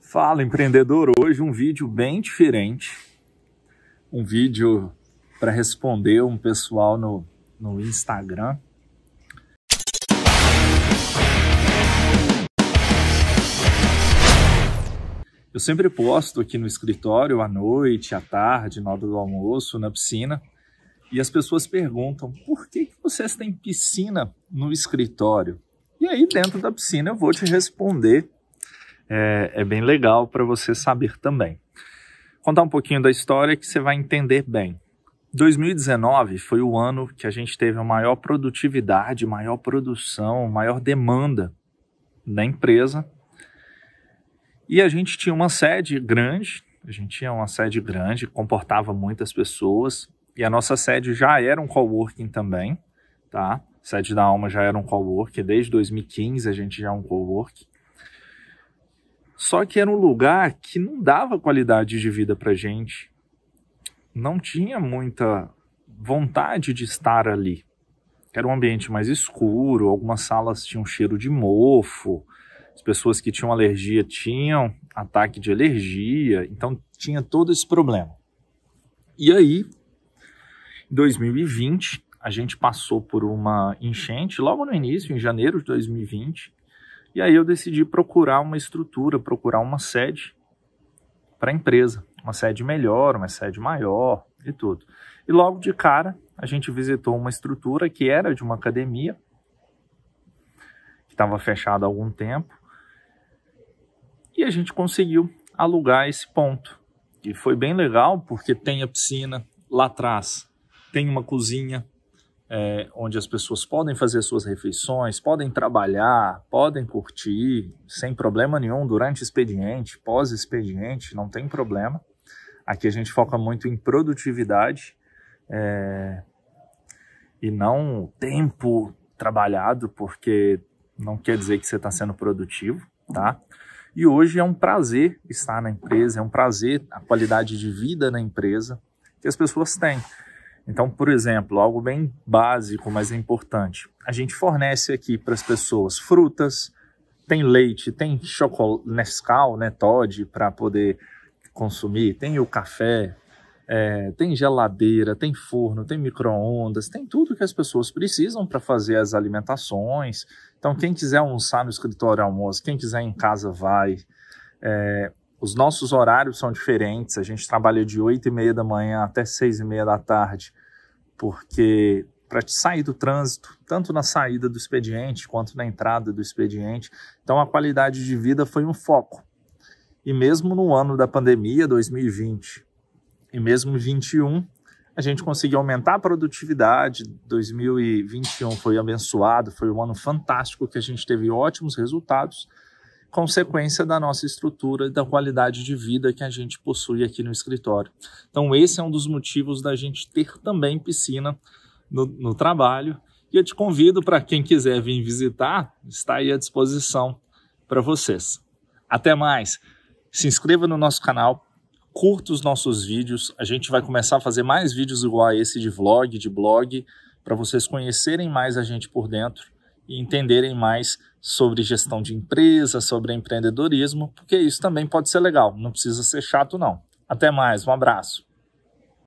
Fala empreendedor, hoje um vídeo bem diferente. Um vídeo para responder um pessoal no, no Instagram. Eu sempre posto aqui no escritório à noite, à tarde, na hora do almoço, na piscina, e as pessoas perguntam: por que, que vocês têm piscina no escritório? E aí, dentro da piscina, eu vou te responder é, é bem legal para você saber também. Contar um pouquinho da história que você vai entender bem. 2019 foi o ano que a gente teve a maior produtividade, maior produção, maior demanda da empresa. E a gente tinha uma sede grande, a gente tinha uma sede grande, comportava muitas pessoas, e a nossa sede já era um coworking também, tá? A sede da Alma já era um coworking, desde 2015 a gente já é um coworking. Só que era um lugar que não dava qualidade de vida para gente. Não tinha muita vontade de estar ali. Era um ambiente mais escuro, algumas salas tinham cheiro de mofo, as pessoas que tinham alergia tinham ataque de alergia, então tinha todo esse problema. E aí, em 2020, a gente passou por uma enchente logo no início, em janeiro de 2020, e aí eu decidi procurar uma estrutura, procurar uma sede para a empresa, uma sede melhor, uma sede maior e tudo. E logo de cara a gente visitou uma estrutura que era de uma academia, que estava fechada há algum tempo, e a gente conseguiu alugar esse ponto. E foi bem legal porque tem a piscina lá atrás, tem uma cozinha, é, onde as pessoas podem fazer suas refeições, podem trabalhar, podem curtir sem problema nenhum durante expediente, pós-expediente, não tem problema. Aqui a gente foca muito em produtividade é, e não tempo trabalhado, porque não quer dizer que você está sendo produtivo, tá? E hoje é um prazer estar na empresa, é um prazer a qualidade de vida na empresa que as pessoas têm. Então, por exemplo, algo bem básico, mas é importante. A gente fornece aqui para as pessoas frutas, tem leite, tem chocolate, Nescau, né, Todd, para poder consumir, tem o café, é, tem geladeira, tem forno, tem micro-ondas, tem tudo que as pessoas precisam para fazer as alimentações. Então, quem quiser almoçar no escritório almoça, quem quiser em casa vai. É, os nossos horários são diferentes, a gente trabalha de 8 e meia da manhã até 6 e meia da tarde porque para sair do trânsito, tanto na saída do expediente quanto na entrada do expediente, então a qualidade de vida foi um foco. E mesmo no ano da pandemia, 2020, e mesmo 2021, a gente conseguiu aumentar a produtividade. 2021 foi abençoado, foi um ano fantástico que a gente teve ótimos resultados consequência da nossa estrutura e da qualidade de vida que a gente possui aqui no escritório. Então, esse é um dos motivos da gente ter também piscina no, no trabalho. E eu te convido para quem quiser vir visitar, está aí à disposição para vocês. Até mais! Se inscreva no nosso canal, curta os nossos vídeos. A gente vai começar a fazer mais vídeos igual a esse de vlog, de blog, para vocês conhecerem mais a gente por dentro e entenderem mais sobre gestão de empresa, sobre empreendedorismo, porque isso também pode ser legal, não precisa ser chato não. Até mais, um abraço.